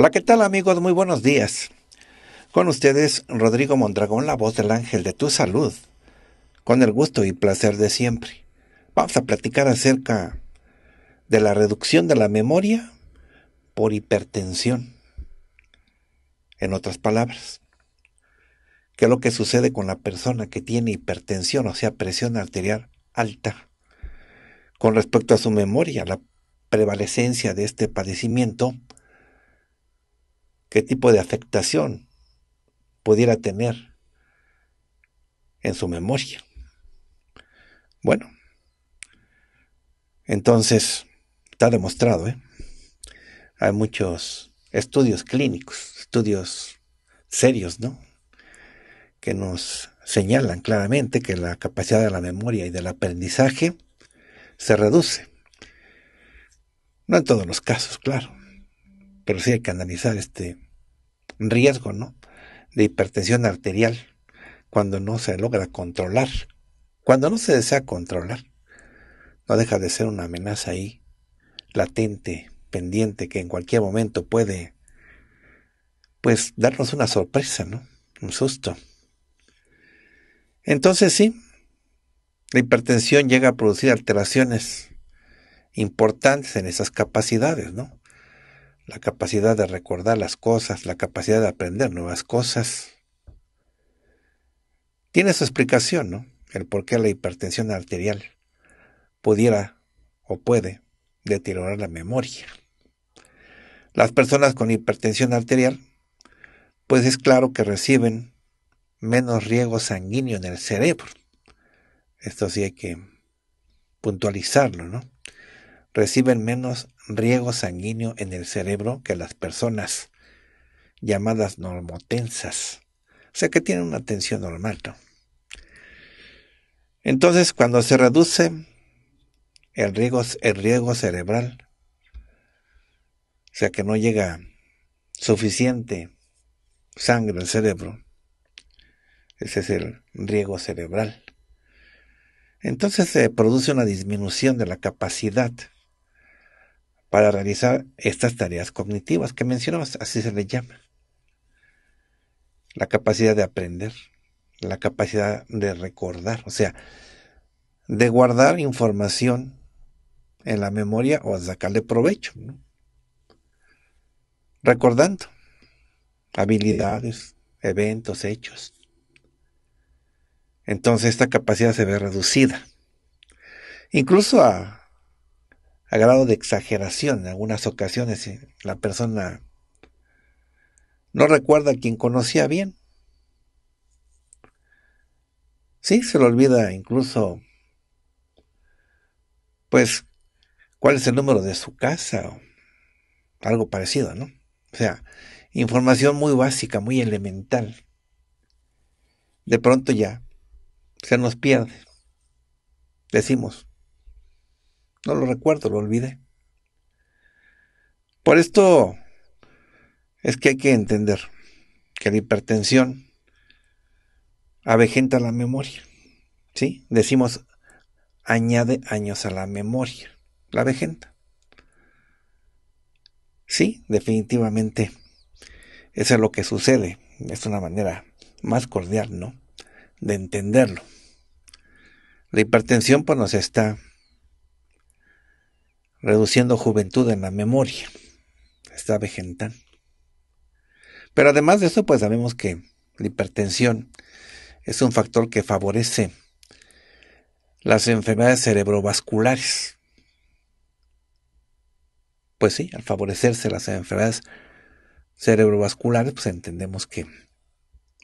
Hola, ¿qué tal amigos? Muy buenos días. Con ustedes, Rodrigo Mondragón, la voz del ángel de tu salud, con el gusto y placer de siempre. Vamos a platicar acerca de la reducción de la memoria por hipertensión. En otras palabras, ¿qué es lo que sucede con la persona que tiene hipertensión, o sea, presión arterial alta? Con respecto a su memoria, la prevalecencia de este padecimiento qué tipo de afectación pudiera tener en su memoria. Bueno, entonces está demostrado, ¿eh? Hay muchos estudios clínicos, estudios serios, ¿no? Que nos señalan claramente que la capacidad de la memoria y del aprendizaje se reduce. No en todos los casos, claro pero sí hay que analizar este riesgo, ¿no? De hipertensión arterial cuando no se logra controlar. Cuando no se desea controlar, no deja de ser una amenaza ahí, latente, pendiente, que en cualquier momento puede, pues, darnos una sorpresa, ¿no? Un susto. Entonces sí, la hipertensión llega a producir alteraciones importantes en esas capacidades, ¿no? la capacidad de recordar las cosas, la capacidad de aprender nuevas cosas. Tiene su explicación, ¿no? El por qué la hipertensión arterial pudiera o puede deteriorar la memoria. Las personas con hipertensión arterial, pues es claro que reciben menos riego sanguíneo en el cerebro. Esto sí hay que puntualizarlo, ¿no? Reciben menos riego sanguíneo en el cerebro que las personas llamadas normotensas. O sea que tienen una tensión normal. Entonces, cuando se reduce el riego, el riego cerebral, o sea que no llega suficiente sangre al cerebro, ese es el riego cerebral. Entonces se produce una disminución de la capacidad para realizar estas tareas cognitivas que mencionamos, así se le llama. La capacidad de aprender, la capacidad de recordar, o sea, de guardar información en la memoria o sacarle provecho. Recordando habilidades, eventos, hechos. Entonces esta capacidad se ve reducida. Incluso a a grado de exageración en algunas ocasiones. La persona no recuerda a quien conocía bien. Sí, se le olvida incluso, pues, cuál es el número de su casa o algo parecido, ¿no? O sea, información muy básica, muy elemental. De pronto ya se nos pierde. Decimos, no lo recuerdo, lo olvidé. Por esto es que hay que entender que la hipertensión avejenta la memoria. ¿Sí? Decimos, añade años a la memoria. La avejenta. Sí, definitivamente. Eso es lo que sucede. Es una manera más cordial, ¿no? De entenderlo. La hipertensión pues nos está reduciendo juventud en la memoria. Está vegetal. Pero además de eso, pues sabemos que la hipertensión es un factor que favorece las enfermedades cerebrovasculares. Pues sí, al favorecerse las enfermedades cerebrovasculares, pues entendemos que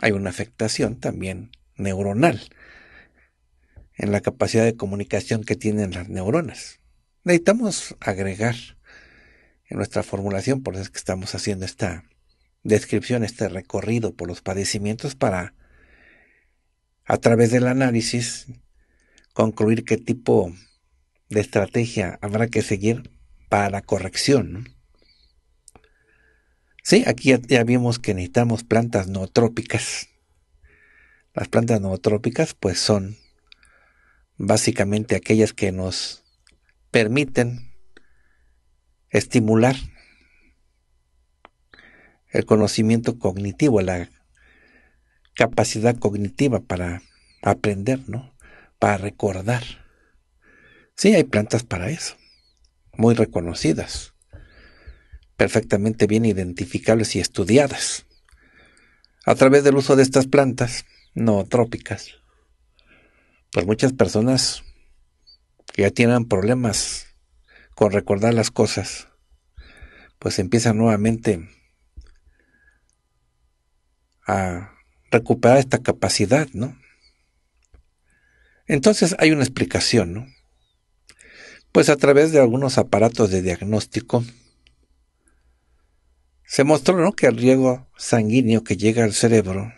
hay una afectación también neuronal en la capacidad de comunicación que tienen las neuronas necesitamos agregar en nuestra formulación, por eso es que estamos haciendo esta descripción, este recorrido por los padecimientos para, a través del análisis, concluir qué tipo de estrategia habrá que seguir para la corrección. Sí, aquí ya, vimos que necesitamos plantas nootrópicas. Las plantas nootrópicas pues son básicamente aquellas que nos permiten estimular el conocimiento cognitivo, la capacidad cognitiva para aprender, ¿no? Para recordar. Sí, hay plantas para eso, muy reconocidas, perfectamente bien identificables y estudiadas. A través del uso de estas plantas no trópicas, pues muchas personas que ya tienen problemas con recordar las cosas, pues empiezan nuevamente a recuperar esta capacidad, ¿no? Entonces hay una explicación, ¿no? Pues a través de algunos aparatos de diagnóstico se mostró ¿no? que el riego sanguíneo que llega al cerebro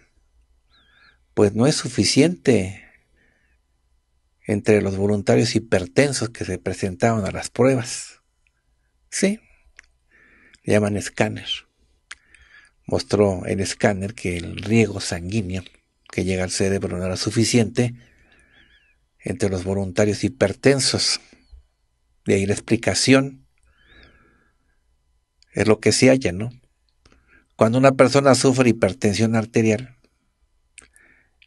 pues no es suficiente entre los voluntarios hipertensos que se presentaban a las pruebas. Sí, le llaman escáner. Mostró el escáner que el riego sanguíneo que llega al cerebro no era suficiente entre los voluntarios hipertensos. De ahí la explicación es lo que se halla, ¿no? Cuando una persona sufre hipertensión arterial,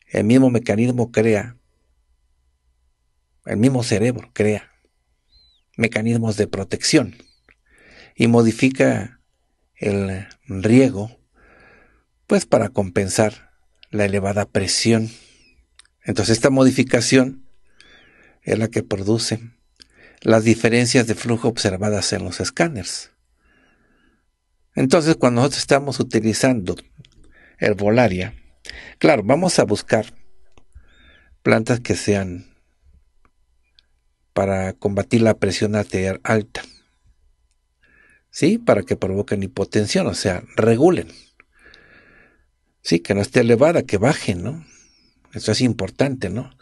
el mismo mecanismo crea el mismo cerebro crea mecanismos de protección y modifica el riego pues para compensar la elevada presión. Entonces esta modificación es la que produce las diferencias de flujo observadas en los escáneres. Entonces cuando nosotros estamos utilizando herbolaria, claro, vamos a buscar plantas que sean para combatir la presión arterial alta. ¿Sí? Para que provoquen hipotensión, o sea, regulen. Sí, que no esté elevada, que bajen, ¿no? Eso es importante, ¿no?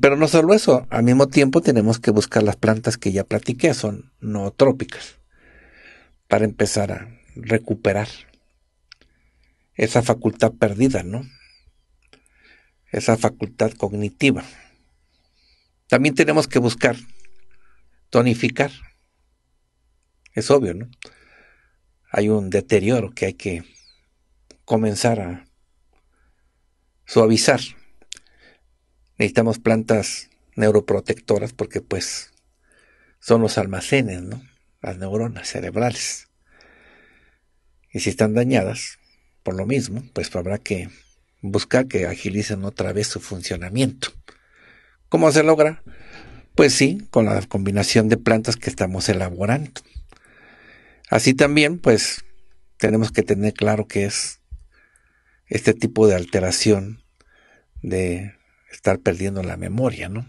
Pero no solo eso, al mismo tiempo tenemos que buscar las plantas que ya platiqué, son no trópicas, para empezar a recuperar esa facultad perdida, ¿no? Esa facultad cognitiva. También tenemos que buscar tonificar. Es obvio, ¿no? Hay un deterioro que hay que comenzar a suavizar. Necesitamos plantas neuroprotectoras porque pues son los almacenes, ¿no? Las neuronas cerebrales. Y si están dañadas por lo mismo, pues habrá que buscar que agilicen otra vez su funcionamiento. ¿Cómo se logra? Pues sí, con la combinación de plantas que estamos elaborando. Así también, pues, tenemos que tener claro que es este tipo de alteración de estar perdiendo la memoria, ¿no?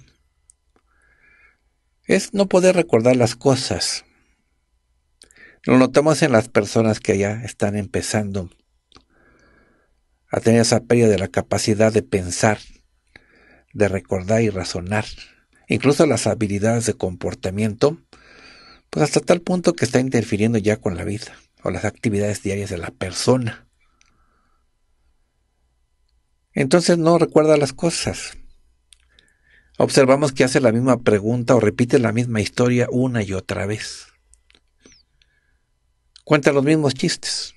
Es no poder recordar las cosas. Lo notamos en las personas que ya están empezando a tener esa pérdida de la capacidad de pensar, de recordar y razonar, incluso las habilidades de comportamiento, pues hasta tal punto que está interfiriendo ya con la vida o las actividades diarias de la persona. Entonces no recuerda las cosas. Observamos que hace la misma pregunta o repite la misma historia una y otra vez. Cuenta los mismos chistes,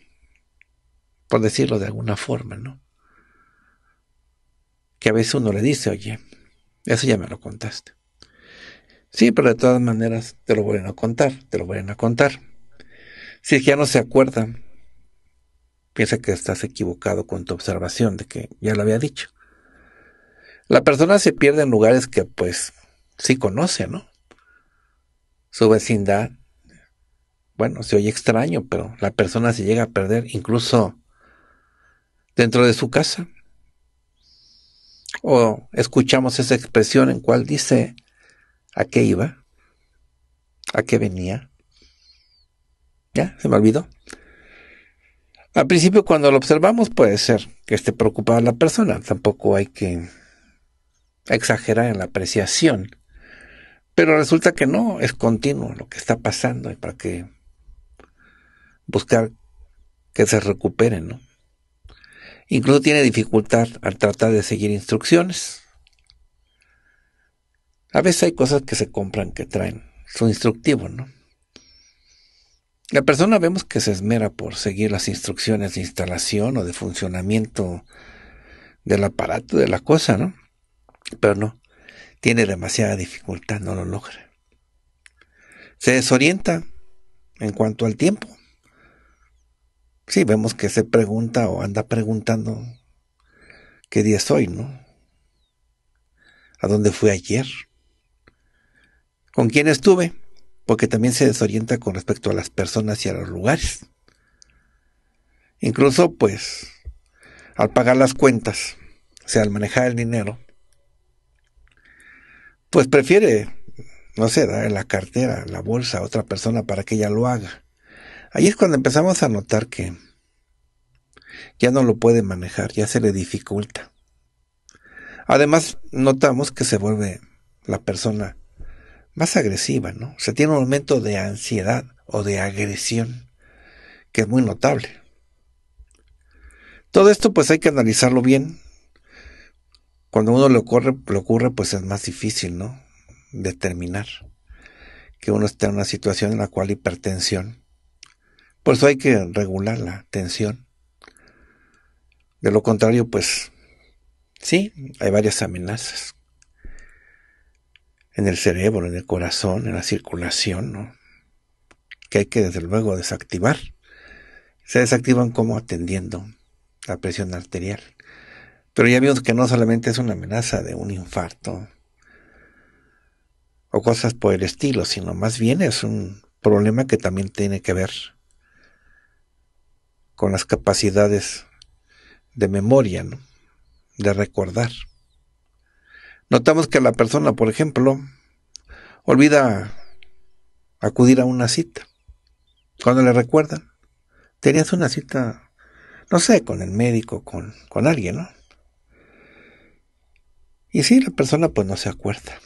por decirlo de alguna forma, ¿no? que a veces uno le dice, oye, eso ya me lo contaste. Sí, pero de todas maneras te lo vuelven a contar, te lo vuelven a contar. Si es que ya no se acuerda, piensa que estás equivocado con tu observación de que ya lo había dicho. La persona se pierde en lugares que pues sí conoce, ¿no? Su vecindad, bueno, se oye extraño, pero la persona se llega a perder incluso dentro de su casa o escuchamos esa expresión en cual dice a qué iba, a qué venía. Ya, se me olvidó. Al principio cuando lo observamos puede ser que esté preocupada la persona, tampoco hay que exagerar en la apreciación, pero resulta que no, es continuo lo que está pasando y para qué buscar que se recupere, ¿no? Incluso tiene dificultad al tratar de seguir instrucciones. A veces hay cosas que se compran que traen su instructivo, ¿no? La persona vemos que se esmera por seguir las instrucciones de instalación o de funcionamiento del aparato, de la cosa, ¿no? Pero no, tiene demasiada dificultad, no lo logra. Se desorienta en cuanto al tiempo. Sí, vemos que se pregunta o anda preguntando qué día es hoy, ¿no? ¿A dónde fui ayer? ¿Con quién estuve? Porque también se desorienta con respecto a las personas y a los lugares. Incluso, pues, al pagar las cuentas, o sea, al manejar el dinero, pues prefiere, no sé, dar la cartera, la bolsa a otra persona para que ella lo haga. Ahí es cuando empezamos a notar que ya no lo puede manejar, ya se le dificulta. Además, notamos que se vuelve la persona más agresiva, ¿no? se tiene un aumento de ansiedad o de agresión, que es muy notable. Todo esto pues hay que analizarlo bien. Cuando uno le ocurre, le ocurre pues es más difícil, ¿no? Determinar que uno está en una situación en la cual hipertensión por eso hay que regular la tensión. De lo contrario, pues sí, hay varias amenazas. En el cerebro, en el corazón, en la circulación, ¿no? Que hay que desde luego desactivar. Se desactivan como atendiendo la presión arterial. Pero ya vimos que no solamente es una amenaza de un infarto o cosas por el estilo, sino más bien es un problema que también tiene que ver con las capacidades de memoria, de recordar. Notamos que la persona, por ejemplo, olvida acudir a una cita. Cuando le recuerdan, tenías una cita, no sé, con el médico, con, con alguien, ¿no? Y si la persona pues no se acuerda.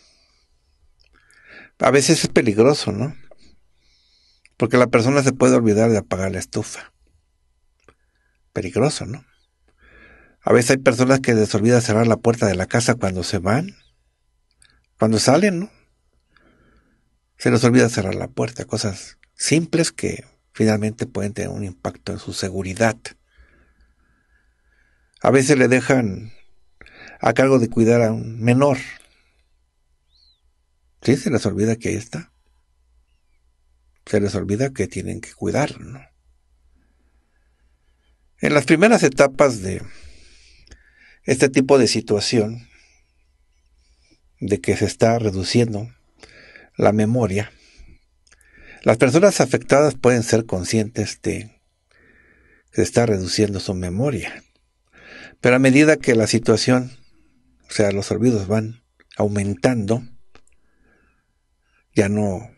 A veces es peligroso, ¿no? Porque la persona se puede olvidar de apagar la estufa peligroso, ¿no? A veces hay personas que les olvida cerrar la puerta de la casa cuando se van, cuando salen, ¿no? Se les olvida cerrar la puerta, cosas simples que finalmente pueden tener un impacto en su seguridad. A veces le dejan a cargo de cuidar a un menor. Sí, se les olvida que ahí está. Se les olvida que tienen que cuidar, ¿no? En las primeras etapas de este tipo de situación, de que se está reduciendo la memoria, las personas afectadas pueden ser conscientes de que se está reduciendo su memoria. Pero a medida que la situación, o sea, los olvidos van aumentando, ya no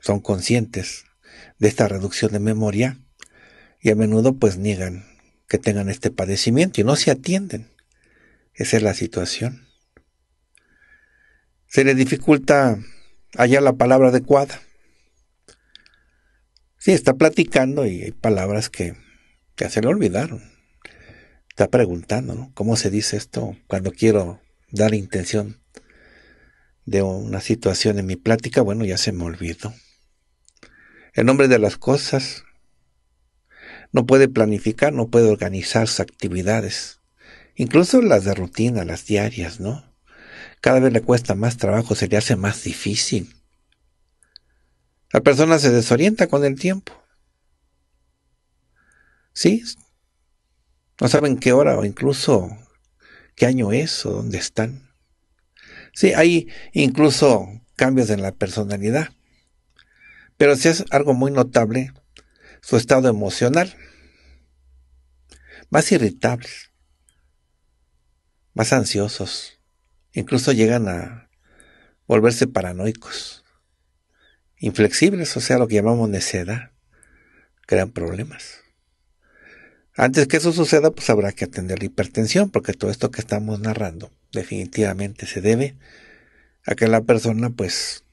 son conscientes de esta reducción de memoria y a menudo pues niegan que tengan este padecimiento y no se atienden. Esa es la situación. Se les dificulta hallar la palabra adecuada. Sí, está platicando y hay palabras que ya se le olvidaron. Está preguntando, ¿Cómo se dice esto cuando quiero dar intención de una situación en mi plática? Bueno, ya se me olvidó. El nombre de las cosas, no puede planificar, no puede organizar sus actividades. Incluso las de rutina, las diarias, ¿no? Cada vez le cuesta más trabajo, se le hace más difícil. La persona se desorienta con el tiempo. ¿Sí? No saben qué hora o incluso qué año es o dónde están. Sí, hay incluso cambios en la personalidad. Pero si es algo muy notable su estado emocional. Más irritables, más ansiosos, incluso llegan a volverse paranoicos, inflexibles, o sea, lo que llamamos necedad, crean problemas. Antes que eso suceda, pues habrá que atender la hipertensión, porque todo esto que estamos narrando definitivamente se debe a que la persona pues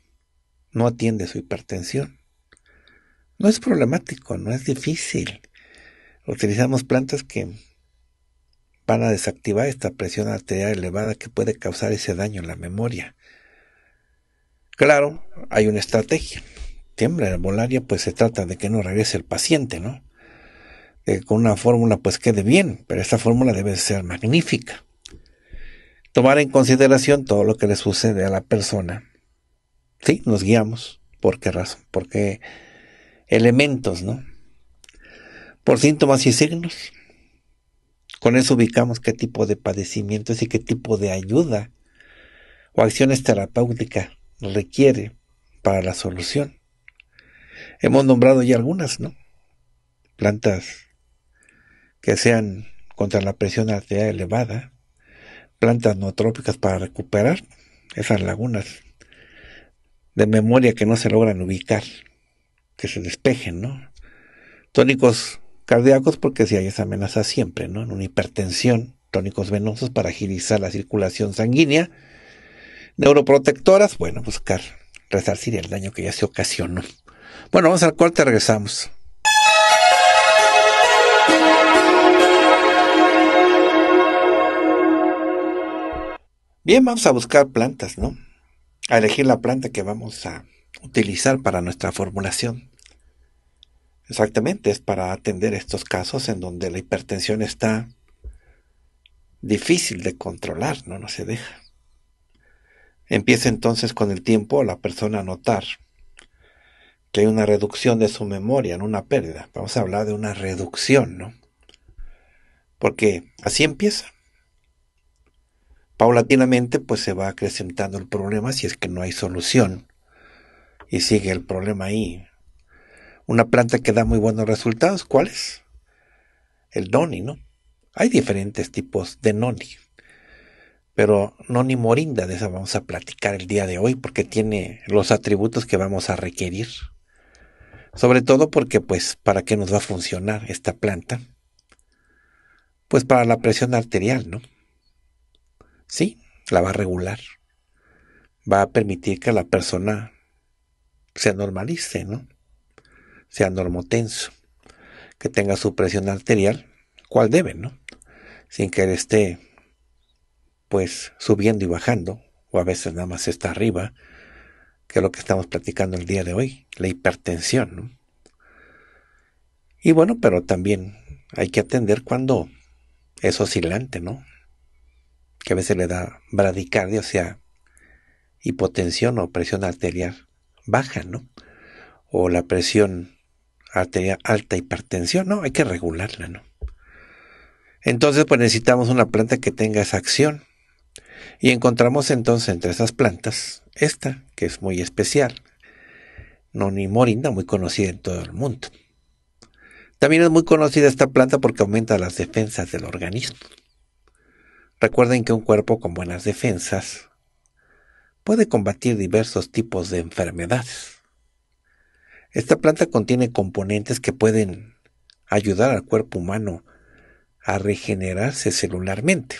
no atiende su hipertensión. No es problemático, no es difícil. Utilizamos plantas que van a desactivar esta presión arterial elevada que puede causar ese daño en la memoria. Claro, hay una estrategia. Tiembla herbolaria, pues se trata de que no regrese el paciente, ¿no? con una fórmula pues quede bien, pero esta fórmula debe ser magnífica. Tomar en consideración todo lo que le sucede a la persona. Sí, nos guiamos. ¿Por qué razón? Porque elementos, ¿no? Por síntomas y signos. Con eso ubicamos qué tipo de padecimientos y qué tipo de ayuda o acciones terapéuticas requiere para la solución. Hemos nombrado ya algunas, ¿no? Plantas que sean contra la presión arterial elevada, plantas nootrópicas para recuperar esas lagunas de memoria que no se logran ubicar, que se despejen, ¿no? Tónicos cardíacos porque si hay esa amenaza siempre, ¿no? En una hipertensión, tónicos venosos para agilizar la circulación sanguínea, neuroprotectoras, bueno, buscar resarcir el daño que ya se ocasionó. Bueno, vamos al corte, regresamos. Bien, vamos a buscar plantas, ¿no? A elegir la planta que vamos a utilizar para nuestra formulación. Exactamente, es para atender estos casos en donde la hipertensión está difícil de controlar, no, no se deja. Empieza entonces con el tiempo la persona a notar que hay una reducción de su memoria, no una pérdida. Vamos a hablar de una reducción, ¿no? Porque así empieza. Paulatinamente pues se va acrecentando el problema si es que no hay solución y sigue el problema ahí. Una planta que da muy buenos resultados, ¿cuál es? El noni, ¿no? Hay diferentes tipos de noni. Pero noni morinda, de esa vamos a platicar el día de hoy porque tiene los atributos que vamos a requerir. Sobre todo porque, pues, ¿para qué nos va a funcionar esta planta? Pues para la presión arterial, ¿no? Sí, la va a regular. Va a permitir que la persona se normalice, ¿no? Sea normotenso, que tenga su presión arterial, cual debe, ¿no? Sin que él esté, pues, subiendo y bajando, o a veces nada más está arriba, que es lo que estamos platicando el día de hoy, la hipertensión, ¿no? Y bueno, pero también hay que atender cuando es oscilante, ¿no? Que a veces le da bradicardia, o sea, hipotensión o presión arterial baja, ¿no? O la presión arterial alta, hipertensión, no, hay que regularla, ¿no? Entonces, pues necesitamos una planta que tenga esa acción. Y encontramos entonces entre esas plantas esta, que es muy especial, morinda, muy conocida en todo el mundo. También es muy conocida esta planta porque aumenta las defensas del organismo. Recuerden que un cuerpo con buenas defensas puede combatir diversos tipos de enfermedades. Esta planta contiene componentes que pueden ayudar al cuerpo humano a regenerarse celularmente.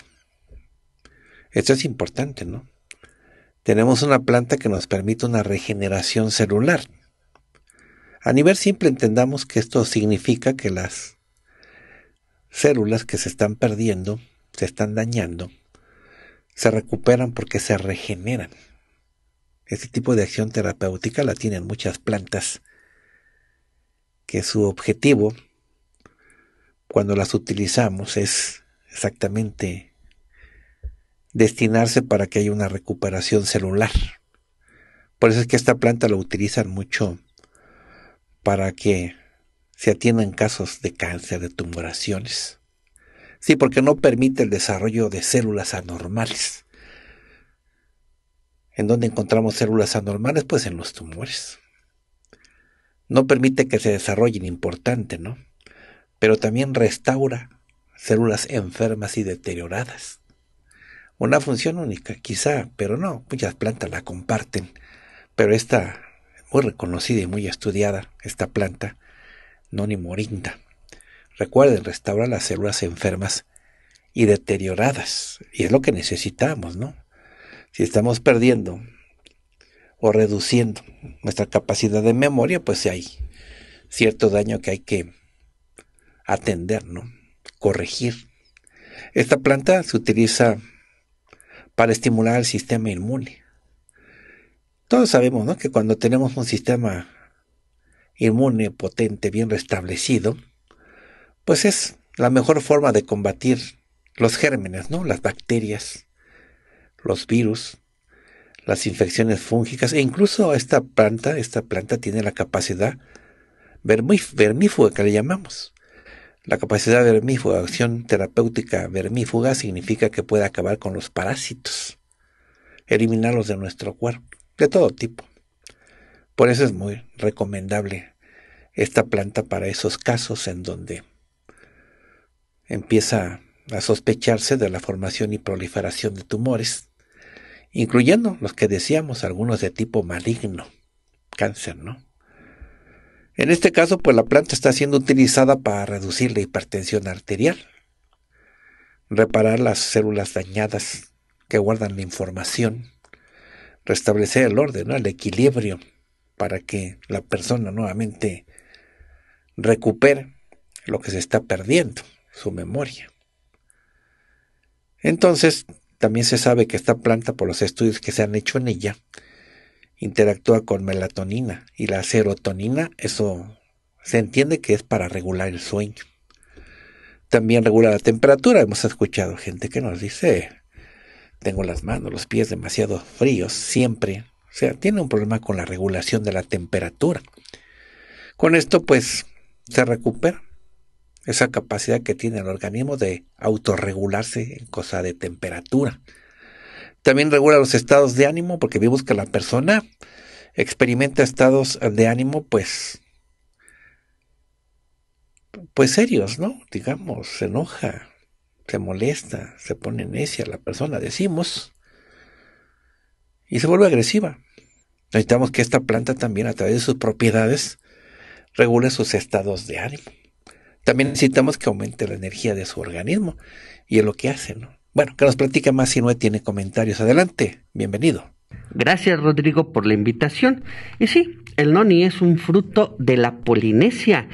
Esto es importante, ¿no? Tenemos una planta que nos permite una regeneración celular. A nivel simple entendamos que esto significa que las células que se están perdiendo, se están dañando, se recuperan porque se regeneran. Este tipo de acción terapéutica la tienen muchas plantas, que su objetivo, cuando las utilizamos, es exactamente destinarse para que haya una recuperación celular. Por eso es que esta planta la utilizan mucho para que se atiendan casos de cáncer, de tumoraciones. Sí, porque no permite el desarrollo de células anormales. ¿En dónde encontramos células anormales? Pues en los tumores. No permite que se desarrollen, importante, ¿no? Pero también restaura células enfermas y deterioradas. Una función única, quizá, pero no, muchas plantas la comparten. Pero esta, muy reconocida y muy estudiada, esta planta, nonimorinda, recuerden, restaura las células enfermas y deterioradas. Y es lo que necesitamos, ¿no? Si estamos perdiendo o reduciendo nuestra capacidad de memoria, pues hay cierto daño que hay que atender, ¿no? Corregir. Esta planta se utiliza para estimular el sistema inmune. Todos sabemos ¿no? que cuando tenemos un sistema inmune potente, bien restablecido, pues es la mejor forma de combatir los gérmenes, ¿no? las bacterias, los virus, las infecciones fúngicas e incluso esta planta, esta planta tiene la capacidad vermífuga que le llamamos. La capacidad vermífuga, acción terapéutica vermífuga significa que puede acabar con los parásitos, eliminarlos de nuestro cuerpo, de todo tipo. Por eso es muy recomendable esta planta para esos casos en donde empieza a sospecharse de la formación y proliferación de tumores incluyendo los que decíamos, algunos de tipo maligno, cáncer, ¿no? En este caso, pues la planta está siendo utilizada para reducir la hipertensión arterial, reparar las células dañadas que guardan la información, restablecer el orden, el equilibrio, para que la persona nuevamente recupere lo que se está perdiendo, su memoria. Entonces, también se sabe que esta planta, por los estudios que se han hecho en ella, interactúa con melatonina y la serotonina, eso se entiende que es para regular el sueño. También regula la temperatura. Hemos escuchado gente que nos dice, tengo las manos, los pies demasiado fríos siempre. O sea, tiene un problema con la regulación de la temperatura. Con esto pues se recupera esa capacidad que tiene el organismo de autorregularse en cosa de temperatura. También regula los estados de ánimo porque vimos que la persona experimenta estados de ánimo pues pues serios, ¿no? Digamos, se enoja, se molesta, se pone necia la persona, decimos, y se vuelve agresiva. Necesitamos que esta planta también a través de sus propiedades regule sus estados de ánimo también necesitamos que aumente la energía de su organismo. Y es lo que hace, ¿no? Bueno, que nos platica más si no tiene comentarios. Adelante, bienvenido. Gracias Rodrigo por la invitación. Y sí, el noni es un fruto de la Polinesia,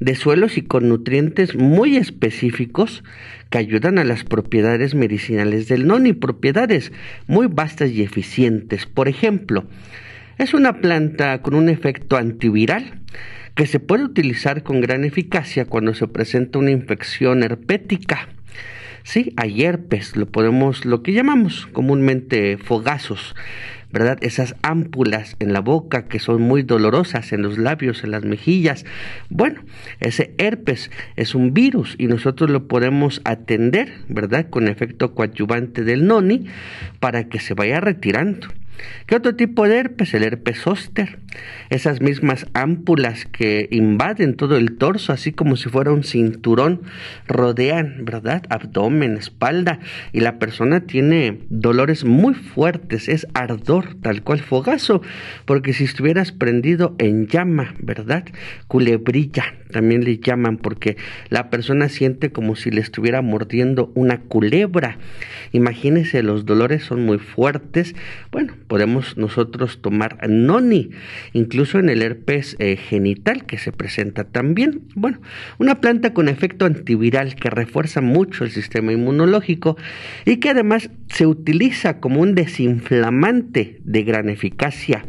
de suelos y con nutrientes muy específicos que ayudan a las propiedades medicinales del noni, propiedades muy vastas y eficientes. Por ejemplo, es una planta con un efecto antiviral que se puede utilizar con gran eficacia cuando se presenta una infección herpética. Sí, hay herpes, lo podemos, lo que llamamos comúnmente fogazos, ¿verdad? Esas ámpulas en la boca que son muy dolorosas, en los labios, en las mejillas. Bueno, ese herpes es un virus y nosotros lo podemos atender, ¿verdad? Con efecto coadyuvante del noni para que se vaya retirando. ¿Qué otro tipo de herpes? El herpes zóster, esas mismas ámpulas que invaden todo el torso, así como si fuera un cinturón, rodean, ¿verdad? Abdomen, espalda, y la persona tiene dolores muy fuertes, es ardor, tal cual fogazo, porque si estuvieras prendido en llama, ¿verdad? Culebrilla, también le llaman, porque la persona siente como si le estuviera mordiendo una culebra. Imagínense, los dolores son muy fuertes. Bueno, podemos nosotros tomar noni incluso en el herpes eh, genital que se presenta también. Bueno, una planta con efecto antiviral que refuerza mucho el sistema inmunológico y que además se utiliza como un desinflamante de gran eficacia.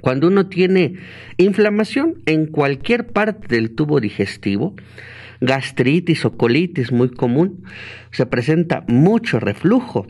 Cuando uno tiene inflamación en cualquier parte del tubo digestivo, gastritis o colitis muy común, se presenta mucho reflujo,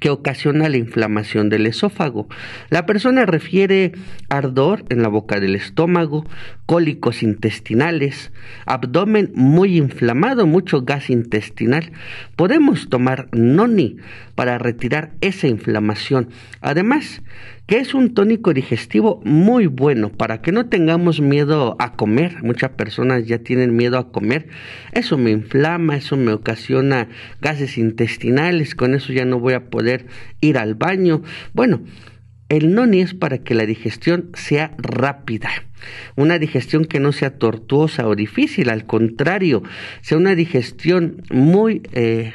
que ocasiona la inflamación del esófago. La persona refiere ardor en la boca del estómago, cólicos intestinales, abdomen muy inflamado, mucho gas intestinal, podemos tomar noni para retirar esa inflamación. Además, que es un tónico digestivo muy bueno para que no tengamos miedo a comer. Muchas personas ya tienen miedo a comer. Eso me inflama, eso me ocasiona gases intestinales, con eso ya no voy a poder ir al baño. Bueno, el noni es para que la digestión sea rápida, una digestión que no sea tortuosa o difícil, al contrario, sea una digestión muy... Eh,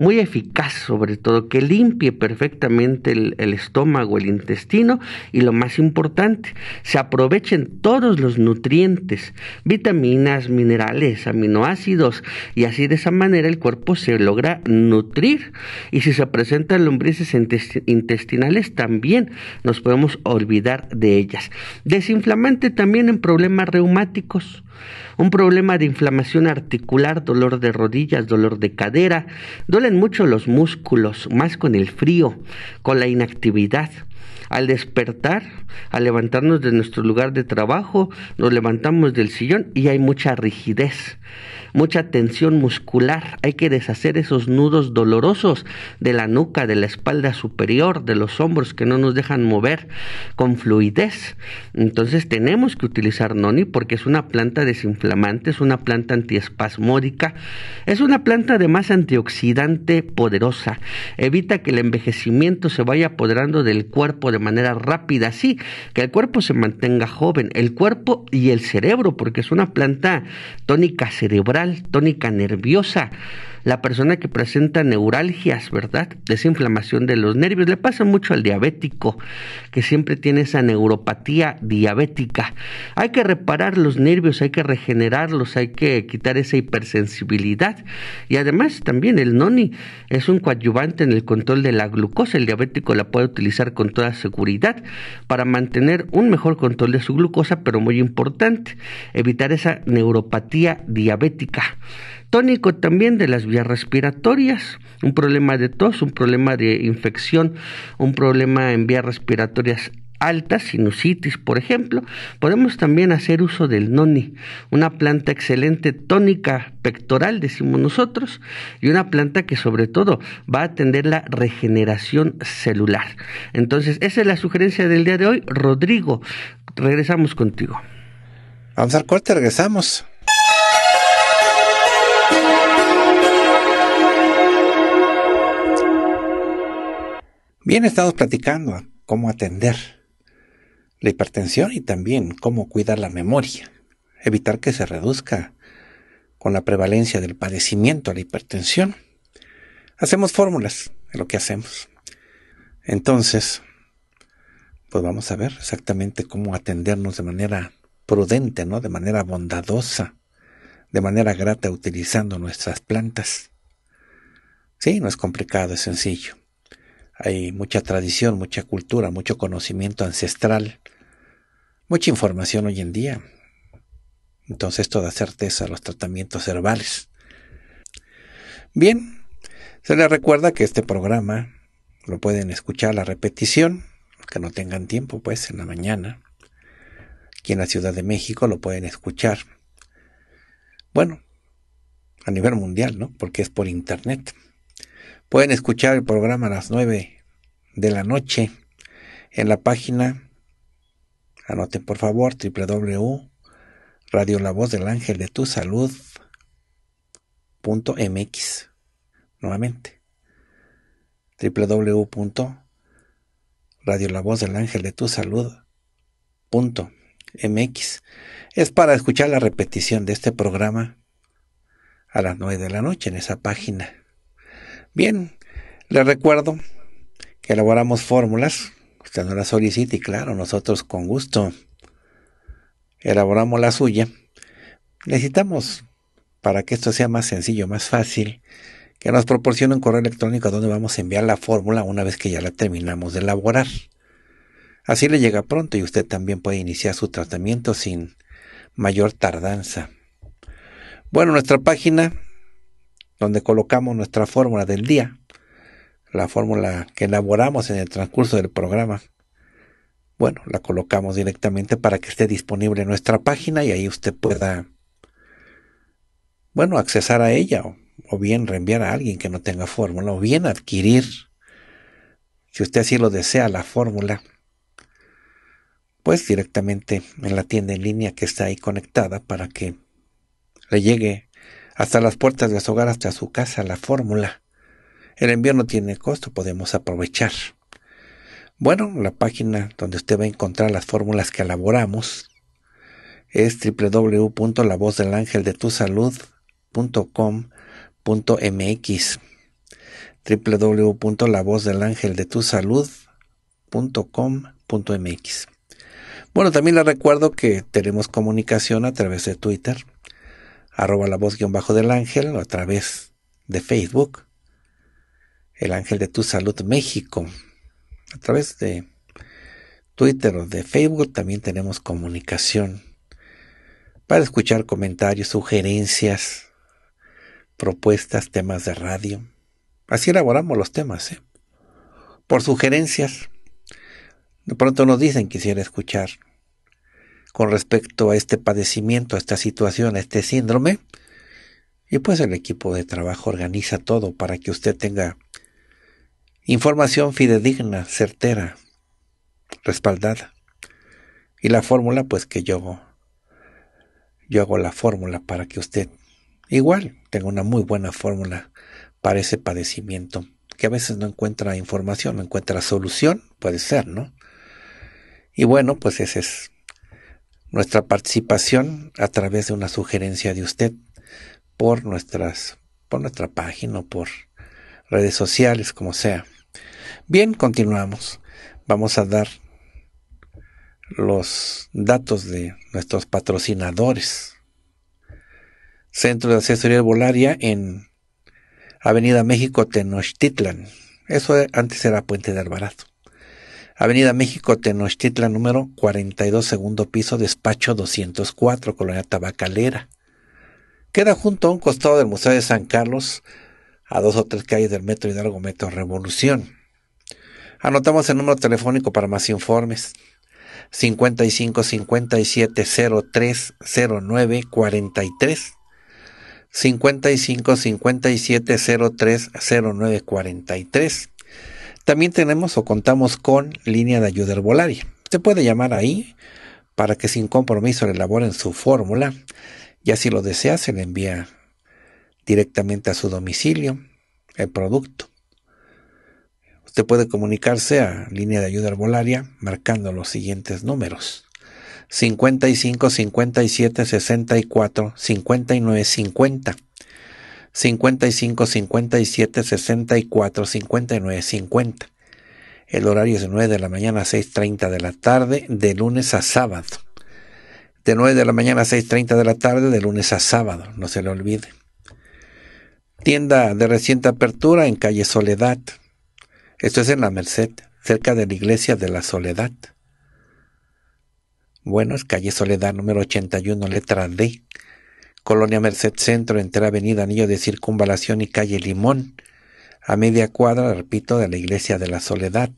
muy eficaz sobre todo, que limpie perfectamente el, estómago, el intestino y lo más importante, se aprovechen todos los nutrientes, vitaminas, minerales, aminoácidos y así de esa manera el cuerpo se logra nutrir y si se presentan lombrices intestinales también nos podemos olvidar de ellas. Desinflamante también en problemas reumáticos un problema de inflamación articular, dolor de rodillas, dolor de cadera, duelen mucho los músculos, más con el frío, con la inactividad al despertar, al levantarnos de nuestro lugar de trabajo, nos levantamos del sillón y hay mucha rigidez, mucha tensión muscular. Hay que deshacer esos nudos dolorosos de la nuca, de la espalda superior, de los hombros que no nos dejan mover con fluidez. Entonces tenemos que utilizar noni porque es una planta desinflamante, es una planta antiespasmódica, es una planta además antioxidante poderosa. Evita que el envejecimiento se vaya apoderando del cuerpo de manera rápida, así que el cuerpo se mantenga joven, el cuerpo y el cerebro, porque es una planta tónica cerebral, tónica nerviosa la persona que presenta neuralgias, ¿verdad? Esa inflamación de los nervios. Le pasa mucho al diabético, que siempre tiene esa neuropatía diabética. Hay que reparar los nervios, hay que regenerarlos, hay que quitar esa hipersensibilidad. Y además también el noni es un coadyuvante en el control de la glucosa. El diabético la puede utilizar con toda seguridad para mantener un mejor control de su glucosa, pero muy importante, evitar esa neuropatía diabética tónico también de las vías respiratorias, un problema de tos, un problema de infección, un problema en vías respiratorias altas, sinusitis, por ejemplo, podemos también hacer uso del noni, una planta excelente tónica pectoral, decimos nosotros, y una planta que sobre todo va a atender la regeneración celular. Entonces, esa es la sugerencia del día de hoy. Rodrigo, regresamos contigo. Vamos al corte, regresamos. Bien, estamos platicando cómo atender la hipertensión y también cómo cuidar la memoria, evitar que se reduzca con la prevalencia del padecimiento a la hipertensión. Hacemos fórmulas de lo que hacemos. Entonces, pues vamos a ver exactamente cómo atendernos de manera prudente, ¿no? De manera bondadosa, de manera grata utilizando nuestras plantas. Sí, no es complicado, es sencillo. Hay mucha tradición, mucha cultura, mucho conocimiento ancestral, mucha información hoy en día. Entonces toda certeza a los tratamientos herbales. Bien, se les recuerda que este programa lo pueden escuchar a la repetición, que no tengan tiempo, pues en la mañana. Aquí en la Ciudad de México lo pueden escuchar. Bueno, a nivel mundial, ¿no? Porque es por internet. Pueden escuchar el programa a las 9 de la noche en la página, anoten por favor, www. Radio La Voz del Ángel de Tu Salud. nuevamente es para escuchar la repetición de este programa a las 9 de la noche en esa página Bien, le recuerdo que elaboramos fórmulas, usted no las solicita y claro, nosotros con gusto elaboramos la suya. Necesitamos, para que esto sea más sencillo, más fácil, que nos proporcione un correo electrónico donde vamos a enviar la fórmula una vez que ya la terminamos de elaborar. Así le llega pronto y usted también puede iniciar su tratamiento sin mayor tardanza. Bueno, nuestra página donde colocamos nuestra fórmula del día, la fórmula que elaboramos en el transcurso del programa. Bueno, la colocamos directamente para que esté disponible en nuestra página y ahí usted pueda, bueno, accesar a ella o, bien reenviar a alguien que no tenga fórmula o bien adquirir, si usted así lo desea, la fórmula, pues directamente en la tienda en línea que está ahí conectada para que le llegue hasta las puertas de su hogar, hasta su casa la fórmula. El envío no tiene costo, podemos aprovechar. Bueno, la página donde usted va a encontrar las fórmulas que elaboramos es www.lavozdelangeldetusalud.com.mx www.lavozdelangeldetusalud.com.mx Bueno, también le recuerdo que tenemos comunicación a través de Twitter arroba la voz guión bajo del ángel o a través de Facebook, el ángel de tu salud México, a través de Twitter o de Facebook también tenemos comunicación para escuchar comentarios, sugerencias, propuestas, temas de radio. Así elaboramos los temas, ¿eh? por sugerencias. De pronto nos dicen quisiera escuchar con respecto a este padecimiento, a esta situación, a este síndrome. Y pues el equipo de trabajo organiza todo para que usted tenga información fidedigna, certera, respaldada. Y la fórmula, pues que yo, yo hago la fórmula para que usted igual tenga una muy buena fórmula para ese padecimiento, que a veces no encuentra información, no encuentra solución, puede ser, ¿no? Y bueno, pues ese es nuestra participación a través de una sugerencia de usted por nuestras por nuestra página o por redes sociales como sea. Bien, continuamos. Vamos a dar los datos de nuestros patrocinadores. Centro de Asesoría Volaria en Avenida México Tenochtitlan. Eso antes era Puente de Alvarado. Avenida México, Tenochtitlan, número 42, segundo piso, despacho 204, Colonia Tabacalera. Queda junto a un costado del Museo de San Carlos, a dos o tres calles del Metro Hidalgo Metro Revolución. Anotamos el número telefónico para más informes. 55 57 03 09 43 55 57 03 09 43 también tenemos o contamos con línea de ayuda herbolaria. Se puede llamar ahí para que sin compromiso le elaboren su fórmula y así lo desea se le envía directamente a su domicilio el producto. Usted puede comunicarse a línea de ayuda herbolaria marcando los siguientes números. 55 57 64 59 50 55 57 64 59 50. El horario es de 9 de la mañana a 6.30 de la tarde, de lunes a sábado. De 9 de la mañana a 6.30 de la tarde, de lunes a sábado, no se le olvide. Tienda de reciente apertura en calle Soledad. Esto es en la Merced, cerca de la iglesia de la Soledad. Bueno, es calle Soledad número 81, letra D. Colonia Merced Centro, entre Avenida Anillo de Circunvalación y Calle Limón, a media cuadra, repito, de la Iglesia de la Soledad.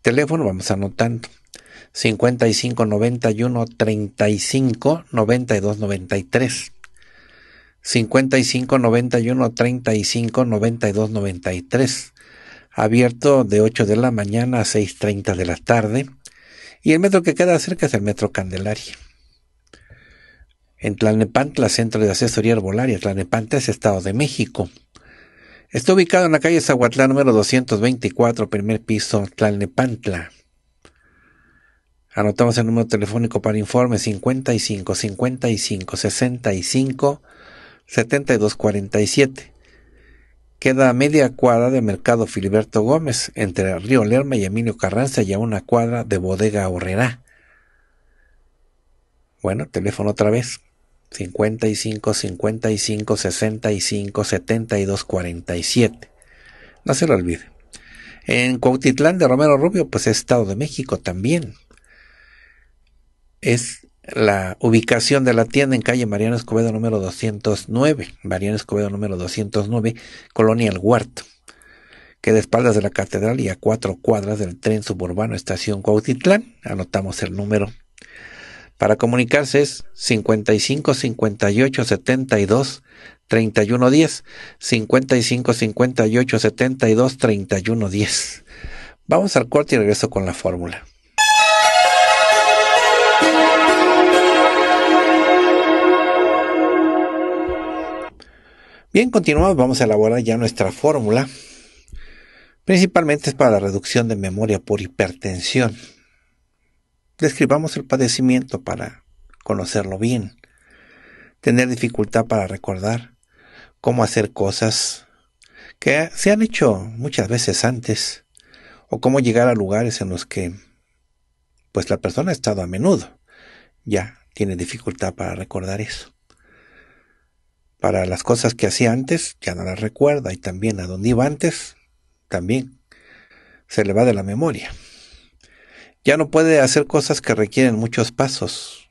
teléfono, vamos anotando, 5591 35 92 93. 55 91 35 92 93. Abierto de 8 de la mañana a 6:30 de la tarde. Y el metro que queda cerca es el metro Candelaria en Tlalnepantla, Centro de Asesoría Arbolaria, Tlalnepantla, es Estado de México. Está ubicado en la calle Zahuatlán número 224, primer piso, Tlalnepantla. Anotamos el número telefónico para informe 55 55 65 72 47. Queda a media cuadra de Mercado Filiberto Gómez, entre Río Lerma y Emilio Carranza, y a una cuadra de Bodega Horrera. Bueno, teléfono otra vez, 55 55 65 72 47. No se lo olvide. En Cuautitlán de Romero Rubio, pues es Estado de México también. Es la ubicación de la tienda en calle Mariano Escobedo número 209, Mariano Escobedo número 209, Colonia El Huerto, queda a espaldas de la catedral y a cuatro cuadras del tren suburbano Estación Cuautitlán. Anotamos el número para comunicarse es 55 58 72 31 10. 55 58 72 31 10. Vamos al corte y regreso con la fórmula. Bien, continuamos. Vamos a elaborar ya nuestra fórmula. Principalmente es para la reducción de memoria por hipertensión. Describamos el padecimiento para conocerlo bien. Tener dificultad para recordar cómo hacer cosas que se han hecho muchas veces antes o cómo llegar a lugares en los que pues la persona ha estado a menudo. Ya tiene dificultad para recordar eso. Para las cosas que hacía antes, ya no las recuerda y también a dónde iba antes, también se le va de la memoria. Ya no puede hacer cosas que requieren muchos pasos,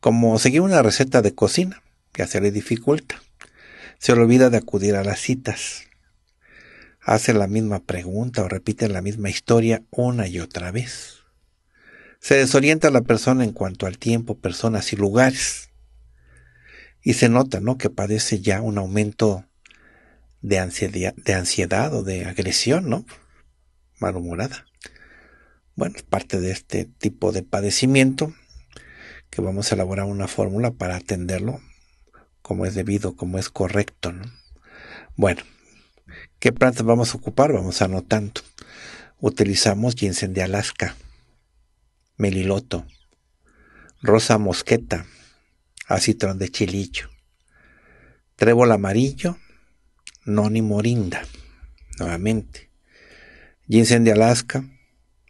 como seguir una receta de cocina, que se le dificulta. Se le olvida de acudir a las citas. Hace la misma pregunta o repite la misma historia una y otra vez. Se desorienta la persona en cuanto al tiempo, personas y lugares. Y se nota, ¿no? Que padece ya un aumento de ansiedad, de ansiedad o de agresión, ¿no? Malhumorada bueno, parte de este tipo de padecimiento, que vamos a elaborar una fórmula para atenderlo como es debido, como es correcto. ¿no? Bueno, ¿qué plantas vamos a ocupar? Vamos a anotando. Utilizamos ginseng de Alaska, meliloto, rosa mosqueta, acitrón de chilillo, trébol amarillo, noni morinda, nuevamente, ginseng de Alaska,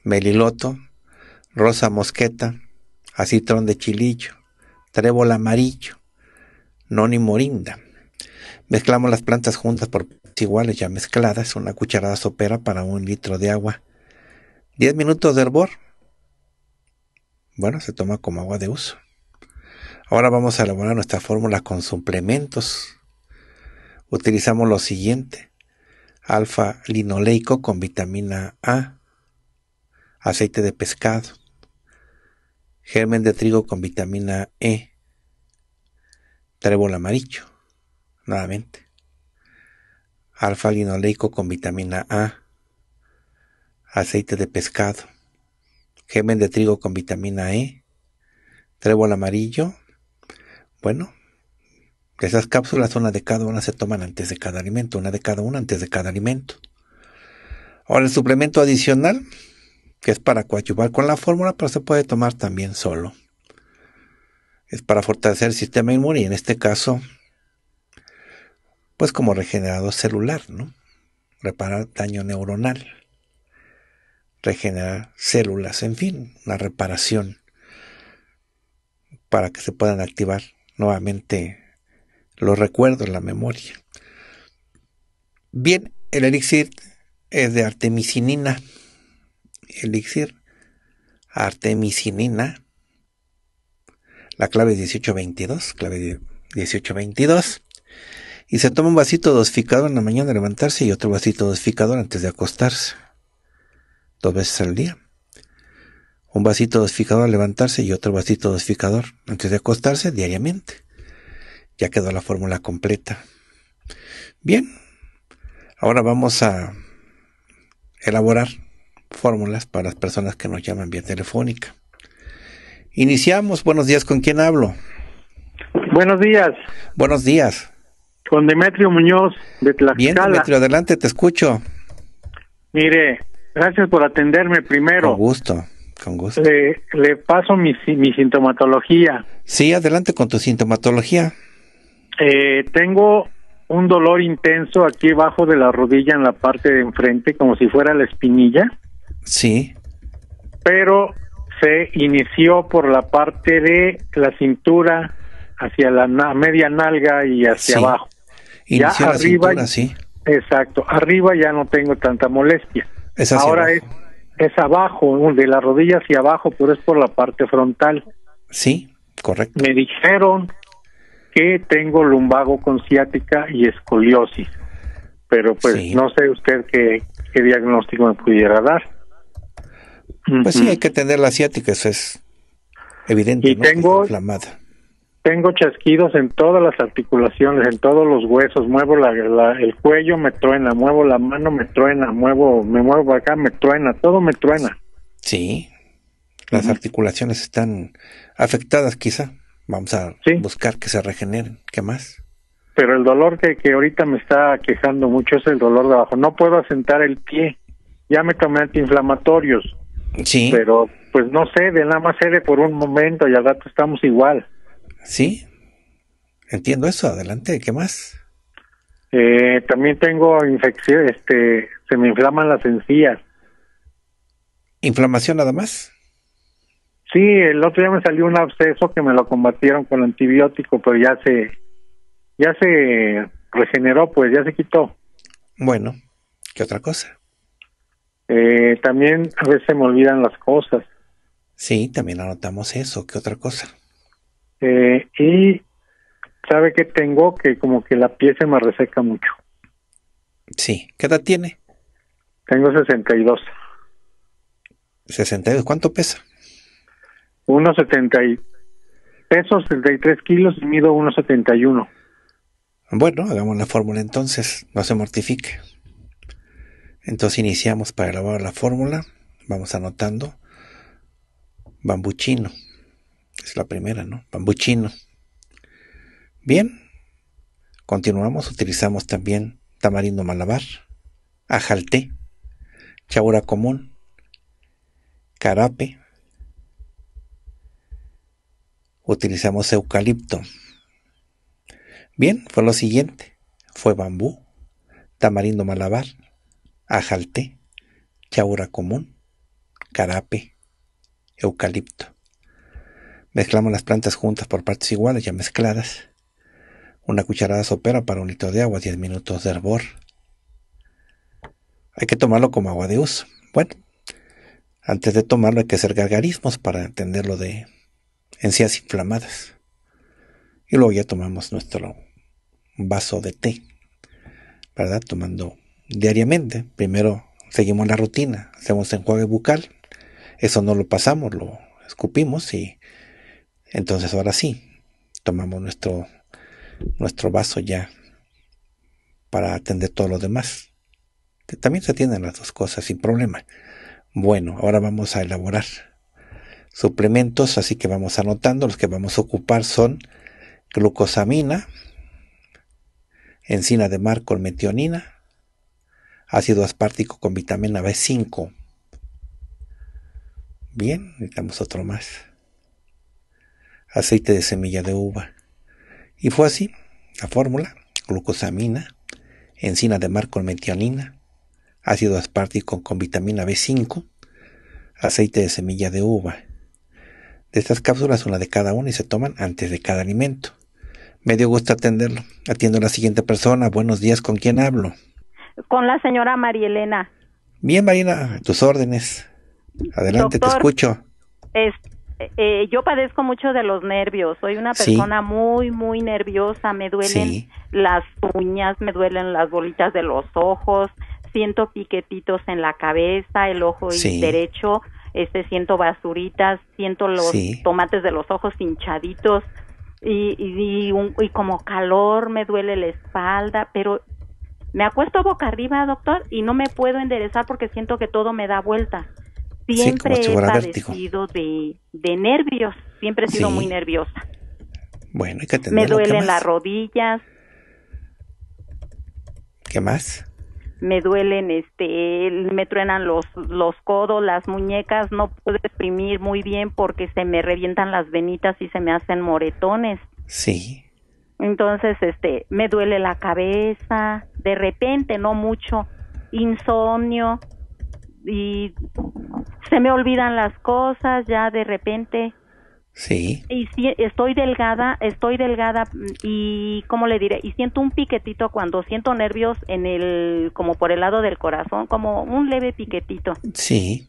Meliloto, Rosa Mosqueta, Acitrón de Chilillo, Trébol Amarillo, Noni Morinda. Mezclamos las plantas juntas por iguales ya mezcladas, una cucharada sopera para un litro de agua. Diez minutos de hervor. Bueno, se toma como agua de uso. Ahora vamos a elaborar nuestra fórmula con suplementos. Utilizamos lo siguiente. Alfa linoleico con vitamina A, aceite de pescado, germen de trigo con vitamina E, trébol amarillo, nuevamente, alfa linoleico con vitamina A, aceite de pescado, germen de trigo con vitamina E, trébol amarillo, bueno, esas cápsulas, una de cada una se toman antes de cada alimento, una de cada una antes de cada alimento. Ahora, el suplemento adicional, que es para coadyuvar con la fórmula, pero se puede tomar también solo. Es para fortalecer el sistema inmune y en este caso, pues como regenerador celular, ¿no? Reparar daño neuronal, regenerar células, en fin, una reparación para que se puedan activar nuevamente los recuerdos, la memoria. Bien, el elixir es de artemisinina elixir artemisinina. La clave 1822, clave 1822. Y se toma un vasito dosificador en la mañana de levantarse y otro vasito dosificador antes de acostarse. Dos veces al día. Un vasito dosificador al levantarse y otro vasito dosificador antes de acostarse diariamente. Ya quedó la fórmula completa. Bien, ahora vamos a elaborar fórmulas para las personas que nos llaman vía telefónica. Iniciamos. Buenos días. ¿Con quién hablo? Buenos días. Buenos días. Con Demetrio Muñoz de Tlaxcala. Bien, Demetrio, adelante, te escucho. Mire, gracias por atenderme primero. Con gusto, con gusto. Eh, le, paso mi, mi, sintomatología. Sí, adelante con tu sintomatología. Eh, tengo un dolor intenso aquí abajo de la rodilla en la parte de enfrente, como si fuera la espinilla. Sí. Pero se inició por la parte de la cintura hacia la media nalga y hacia abajo. Inició ya arriba, Exacto, arriba ya no tengo tanta molestia. Ahora Es, es abajo, de la rodilla hacia abajo, pero es por la parte frontal. Sí, correcto. Me dijeron que tengo lumbago con ciática y escoliosis, pero pues no sé usted qué, qué diagnóstico me pudiera dar. Pues sí, hay que tener la asiática, eso es evidente. Y tengo, tengo chasquidos en todas las articulaciones, en todos los huesos. Muevo la, el cuello, me truena. Muevo la mano, me truena. Muevo, me muevo acá, me truena. Todo me truena. Sí. Las articulaciones están afectadas, quizá. Vamos a buscar que se regeneren. ¿Qué más? Pero el dolor que, que ahorita me está quejando mucho es el dolor de abajo. No puedo asentar el pie. Ya me tomé antiinflamatorios Sí. Pero pues no sé, de nada más cede por un momento y al rato estamos igual. Sí. Entiendo eso, adelante, ¿qué más? Eh, también tengo infección, este, se me inflaman las encías. ¿Inflamación nada más? Sí, el otro día me salió un absceso que me lo combatieron con antibiótico, pero ya se, ya se regeneró, pues ya se quitó. Bueno, ¿qué otra cosa? Eh, también a veces me olvidan las cosas. Sí, también anotamos eso. ¿Qué otra cosa? Eh, y sabe que tengo que como que la pieza se me reseca mucho. Sí. ¿Qué edad tiene? Tengo 62. 62. ¿Cuánto pesa? 1,70. Peso tres kilos y mido 1,71. Bueno, hagamos la fórmula entonces. No se mortifique. Entonces iniciamos para grabar la fórmula. Vamos anotando. Bambuchino. Es la primera, ¿no? Bambuchino. Bien. Continuamos. Utilizamos también tamarindo malabar, ajalté, chaura común, carape. Utilizamos eucalipto. Bien, fue lo siguiente. Fue bambú, tamarindo malabar, ajalte, chaura común, carape, eucalipto. Mezclamos las plantas juntas por partes iguales ya mezcladas. Una cucharada sopera para un litro de agua, 10 minutos de hervor. Hay que tomarlo como agua de uso. Bueno, antes de tomarlo hay que hacer gargarismos para entenderlo de encías inflamadas. Y luego ya tomamos nuestro vaso de té, ¿verdad? Tomando diariamente. Primero seguimos la rutina, hacemos enjuague bucal, eso no lo pasamos, lo escupimos y entonces ahora sí, tomamos nuestro, nuestro vaso ya para atender todo lo demás. También se atienden las dos cosas sin problema. Bueno, ahora vamos a elaborar suplementos, así que vamos anotando, los que vamos a ocupar son glucosamina, encina de mar con metionina, ácido aspartico con vitamina B5. Bien, necesitamos otro más. Aceite de semilla de uva. Y fue así, la fórmula, glucosamina, encina de mar con metionina, ácido aspartico con vitamina B5, aceite de semilla de uva. De estas cápsulas, una de cada una y se toman antes de cada alimento. Me dio gusto atenderlo. Atiendo a la siguiente persona. Buenos días, ¿con quién hablo? Con la señora María Elena. Bien, Marina, tus órdenes. Adelante, te escucho. Eh, yo padezco mucho de los nervios. Soy una persona muy, muy nerviosa. Me duelen las uñas, me duelen las bolitas de los ojos, siento piquetitos en la cabeza, el ojo derecho, este, siento basuritas, siento los tomates de los ojos hinchaditos. Y, y, y, como calor me duele la espalda, pero me acuesto boca arriba, doctor, y no me puedo enderezar porque siento que todo me da vuelta. Siempre he padecido de, nervios, siempre he sido muy nerviosa. Bueno, Me duelen las rodillas. ¿Qué más? Me duelen, este, me truenan los, codos, las muñecas, no puedo exprimir muy bien porque se me revientan las venitas y se me hacen moretones. Sí. Entonces, este, me duele la cabeza, de repente, no mucho, insomnio y se me olvidan las cosas ya de repente. Sí. Y si estoy delgada, estoy delgada mm, y cómo le diré, y siento un piquetito cuando siento nervios en el como por el lado del corazón, como un leve piquetito. Sí.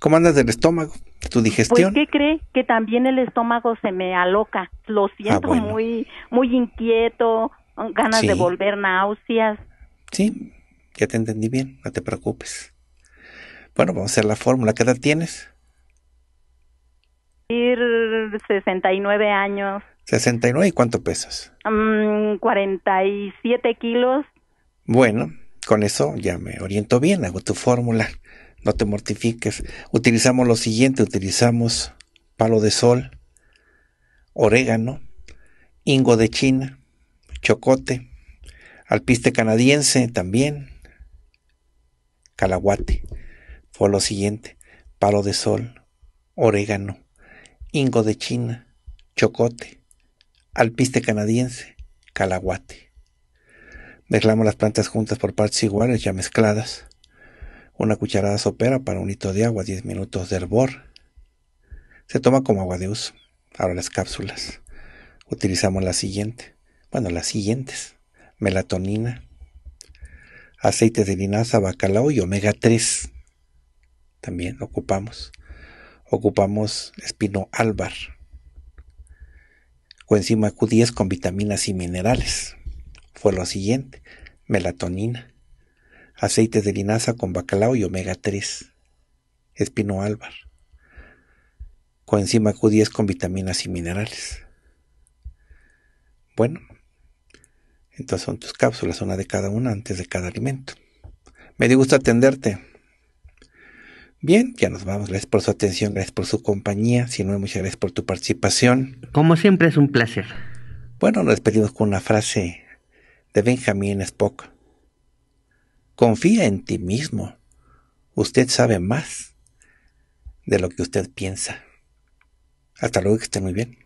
¿Cómo andas del estómago? ¿Tu pues, digestión? Pues, ¿qué cree? Que también el estómago se me aloca. Lo ah, siento muy muy inquieto, ganas de volver náuseas. Sí, ya te entendí bien, no te preocupes. Bueno, vamos a hacer la fórmula. ¿Qué edad tienes? 69 años. 69 y cuánto pesas? 47 mm, kilos. Bueno, con eso ya me oriento bien, hago tu fórmula. No te mortifiques. Utilizamos lo siguiente, utilizamos palo de sol, orégano, ingo de China, chocote, alpiste canadiense también, calahuate, fue lo siguiente, palo de sol, orégano, ingo de China, chocote, alpiste canadiense, calaguate. Mezclamos las plantas juntas por partes iguales ya mezcladas. Una cucharada sopera para un litro de agua, 10 minutos de hervor. Se toma como agua de uso. Ahora las cápsulas. Utilizamos la siguiente bueno, las siguientes, melatonina, aceite de linaza, bacalao y omega 3. También ocupamos. Ocupamos espino álvar, coenzima Q10 con vitaminas y minerales. Fue lo siguiente, melatonina, aceite de linaza con bacalao y omega 3, espino álvar, coenzima Q10 con vitaminas y minerales. Bueno, entonces son tus cápsulas, una de cada una antes de cada alimento. Me dio gusto atenderte. Bien, ya nos vamos. Gracias por su atención, gracias por su compañía. Si no, muchas gracias por tu participación. Como siempre, es un placer. Bueno, nos despedimos con una frase de Benjamin Spock. Confía en ti mismo. Usted sabe más de lo que usted piensa. Hasta luego, que esté muy bien.